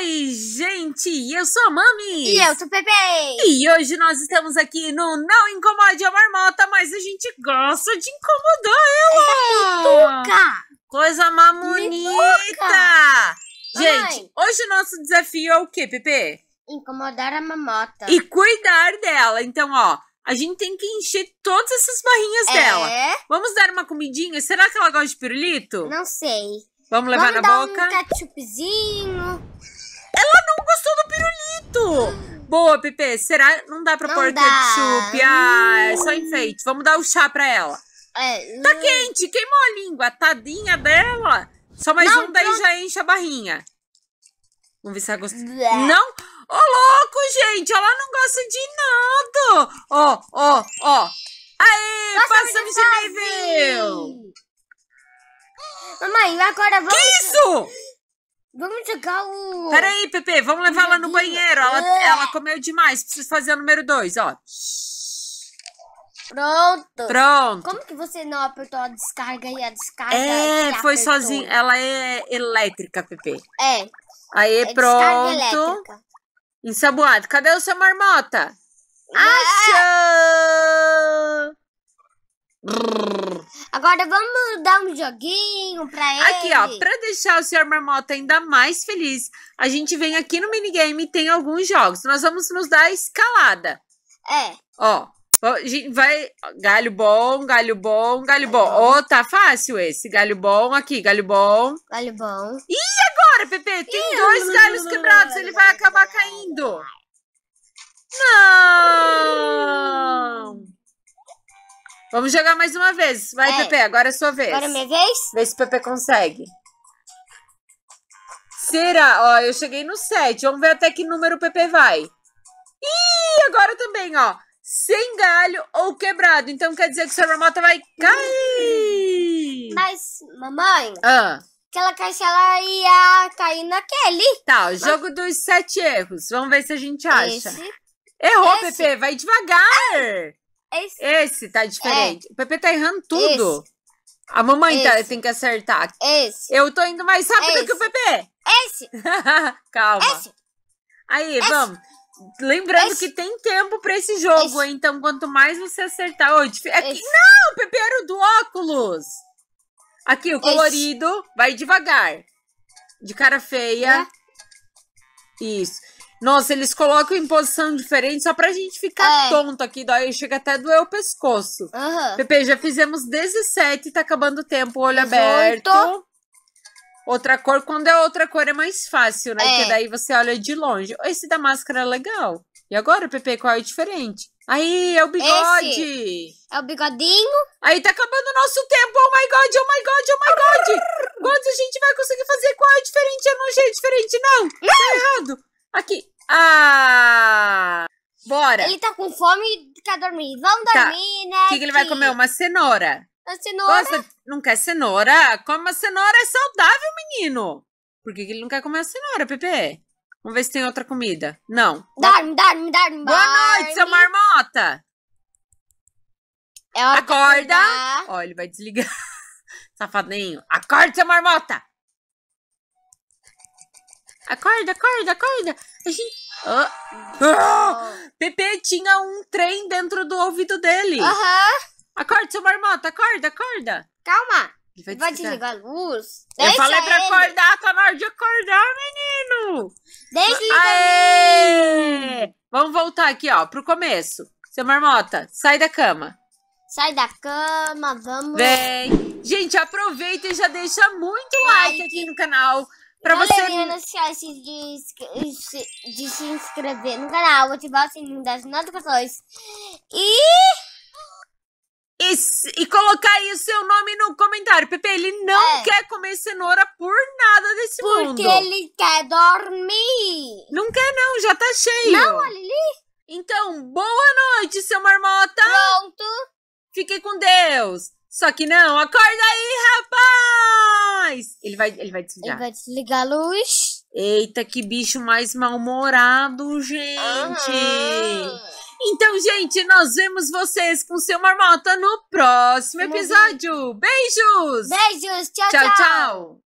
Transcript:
Oi, gente! Eu sou a Mami! E eu sou o Pepe! E hoje nós estamos aqui no Não Incomode a Marmota, mas a gente gosta de incomodar ela! Essa é Coisa mamonita! Gente, hoje o nosso desafio é o quê, Pepe? Incomodar a mamota. E cuidar dela. Então, ó, a gente tem que encher todas essas barrinhas é. dela. Vamos dar uma comidinha? Será que ela gosta de pirulito? Não sei. Vamos levar Vamos na boca? Vamos um ketchupzinho. Ela não gostou do pirulito! Boa, Pepe. Será? Não dá pra não pôr dá. ketchup. Ah, é só enfeite. Vamos dar o chá pra ela. É, tá quente, queimou a língua. Tadinha dela. Só mais não, um, daí não... já enche a barrinha. Vamos ver se ela gosta. Não? Ô, oh, louco, gente. Ela não gosta de nada. Ó, ó, ó. Aê, Nossa, passamos de nível. Mamãe, agora vamos... Que isso? Vamos jogar o. Peraí, Pepe, vamos levar ela no banheiro. Ela, é. ela comeu demais. Preciso fazer o número 2, ó. Pronto. Pronto. Como que você não apertou a descarga e a descarga? É, foi apertou? sozinho. Ela é elétrica, Pepe. É. Aí, é pronto. Ensaboado. Cadê o seu marmota? Ah! Achou! É. Agora vamos dar um joguinho pra ele. Aqui, ó, pra deixar o Sr. Marmota ainda mais feliz, a gente vem aqui no minigame e tem alguns jogos. Nós vamos nos dar a escalada. É. Ó, gente vai... Galho bom, galho bom, galho bom. Ô, oh, tá fácil esse. Galho bom, aqui, galho bom. Galho bom. E agora, Pepe? Tem Ih, dois não, galhos não, quebrados, não, ele vai acabar caindo. Não! Vamos jogar mais uma vez. Vai, é. Pepe, agora é sua vez. Agora é minha vez? Vê se o Pepe consegue. Será? Ó, eu cheguei no 7. Vamos ver até que número o Pepe vai. Ih, agora também, ó. Sem galho ou quebrado. Então quer dizer que sua marmota vai cair. Mas, mamãe... Ah. Aquela caixa lá ia cair naquele. Tá, o jogo Mas... dos sete erros. Vamos ver se a gente acha. Esse. Errou, Esse. Pepe. Vai devagar. Esse, esse tá diferente. É. O Pepe tá errando tudo. Esse. A mamãe tá, tem que acertar. Esse. Eu tô indo mais rápido esse. que o Pepe. Esse. Calma. Esse. Aí, esse. vamos. Lembrando esse. que tem tempo para esse jogo, então quanto mais você acertar. Oh, Não, o Pepe era o do óculos. Aqui, o colorido, vai devagar. De cara feia. É. Isso. Nossa, eles colocam em posição diferente só pra gente ficar é. tonto aqui. Daí chega até a doer o pescoço. Uhum. Pepe, já fizemos 17 e tá acabando o tempo. Olho 18. aberto. Outra cor, quando é outra cor é mais fácil, né? É. Porque daí você olha de longe. Esse da máscara é legal. E agora, Pepe, qual é diferente? Aí, é o bigode! Esse é o bigodinho. Aí tá acabando o nosso tempo. Oh my god, oh my god, oh my god! Quantos a gente vai conseguir fazer? Qual é diferente? Eu não achei diferente, não! Tá não! Tá errado! Aqui. Ah! Bora. Ele tá com fome e quer dormir. Vamos tá. dormir, né? O que, que, ele vai comer? Uma cenoura. Uma cenoura? Gosta... Não quer cenoura? Come uma cenoura, é saudável, menino. Por que, que ele não quer comer a cenoura, Pepe? Vamos ver se tem outra comida. Não. Dorme, dorme, dorme. Boa dorme. noite, seu marmota. É hora Acorda. Ó, ele vai desligar. Safadinho. Acorda, seu marmota. Acorda, acorda, acorda. A gente... oh. Oh. Pepe tinha um trem dentro do ouvido dele. Uhum. Acorda, seu marmota, acorda, acorda. Calma. Ele vai, vai desligar a luz. Deixa Eu falei pra ele. acordar, tá na hora de acordar, menino. Desliga Vamos voltar aqui, ó, pro começo. Seu marmota, sai da cama. Sai da cama, vamos. Vem. Gente, aproveita e já deixa muito like, like aqui no canal. Pra não você... as chances de, de se inscrever no canal, ativar o sininho das notificações e... e... E, colocar aí o seu nome no comentário. Pepe, ele não é. quer comer cenoura por nada desse Porque mundo. Porque ele quer dormir. Não quer não, já tá cheio. Não, olha ali. Então, boa noite, seu marmota. Pronto. Fique com Deus. Só que não, acorda aí, rapaz! Ele vai, ele vai desligar. Ele vai desligar a luz. Eita, que bicho mais mal-humorado, gente! Ah. Então, gente, nós vemos vocês com seu marmota no próximo episódio. Beijos! Beijos! tchau! tchau. tchau. tchau.